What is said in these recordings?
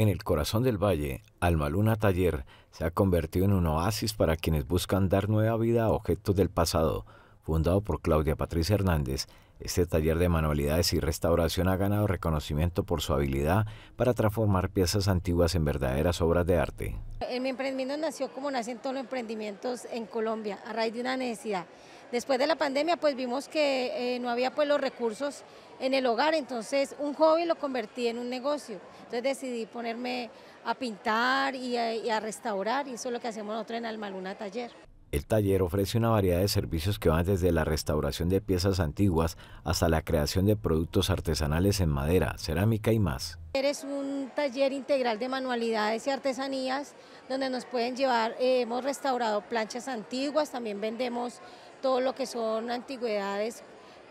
En el corazón del valle, Almaluna Taller se ha convertido en un oasis para quienes buscan dar nueva vida a objetos del pasado. Fundado por Claudia Patricia Hernández, este taller de manualidades y restauración ha ganado reconocimiento por su habilidad para transformar piezas antiguas en verdaderas obras de arte. Mi emprendimiento nació como nacen todos los emprendimientos en Colombia, a raíz de una necesidad. Después de la pandemia, pues vimos que eh, no había pues los recursos en el hogar, entonces un hobby lo convertí en un negocio. Entonces decidí ponerme a pintar y a, restaurar y eso es lo que hacemos nosotros en Almaluna Taller. El taller ofrece una variedad de servicios que van desde la restauración de piezas antiguas hasta la creación de productos artesanales en madera, cerámica y más. Es un taller integral de manualidades y artesanías donde nos pueden llevar, eh, hemos restaurado planchas antiguas, también vendemos todo lo que son antigüedades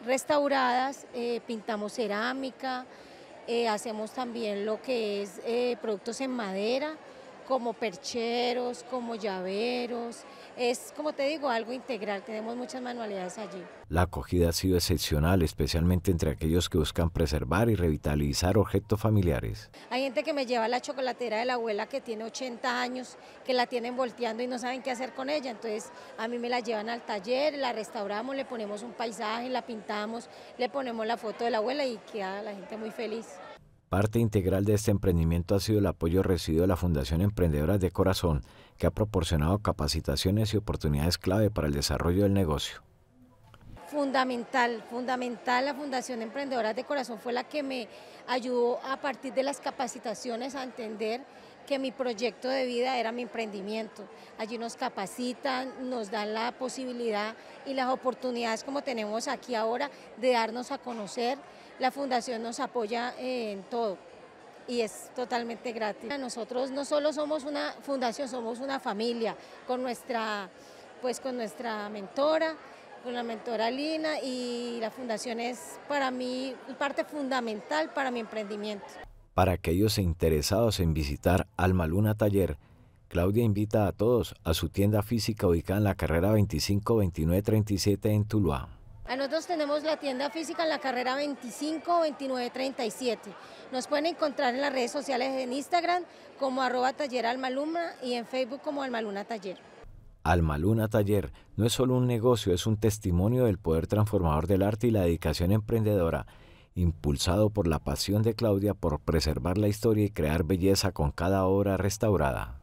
restauradas, eh, pintamos cerámica, eh, hacemos también lo que es eh, productos en madera, como percheros, como llaveros, es, como te digo, algo integral. Tenemos muchas manualidades allí. La acogida ha sido excepcional, especialmente entre aquellos que buscan preservar y revitalizar objetos familiares. Hay gente que me lleva la chocolatera de la abuela que tiene 80 años, que la tienen volteando y no saben qué hacer con ella. Entonces a mí me la llevan al taller, la restauramos, le ponemos un paisaje, la pintamos, le ponemos la foto de la abuela y queda la gente muy feliz. Parte integral de este emprendimiento ha sido el apoyo recibido de la Fundación Emprendedoras de Corazón, que ha proporcionado capacitaciones y oportunidades clave para el desarrollo del negocio. Fundamental, fundamental. La Fundación Emprendedoras de Corazón fue la que me ayudó a partir de las capacitaciones a entender que mi proyecto de vida era mi emprendimiento. Allí nos capacitan, nos dan la posibilidad y las oportunidades como tenemos aquí ahora de darnos a conocer, la fundación nos apoya en todo y es totalmente gratis. Nosotros no solo somos una fundación, somos una familia con nuestra, pues con nuestra mentora, con la mentora Lina y la fundación es para mí parte fundamental para mi emprendimiento. Para aquellos interesados en visitar Alma Luna Taller, Claudia invita a todos a su tienda física ubicada en la carrera 25-29-37 en Tuluá. Nosotros tenemos la tienda física en la carrera 25 29 37. Nos pueden encontrar en las redes sociales en Instagram como arroba y en Facebook como almaluna taller. Almaluna Taller no es solo un negocio, es un testimonio del poder transformador del arte y la dedicación emprendedora, impulsado por la pasión de Claudia por preservar la historia y crear belleza con cada obra restaurada.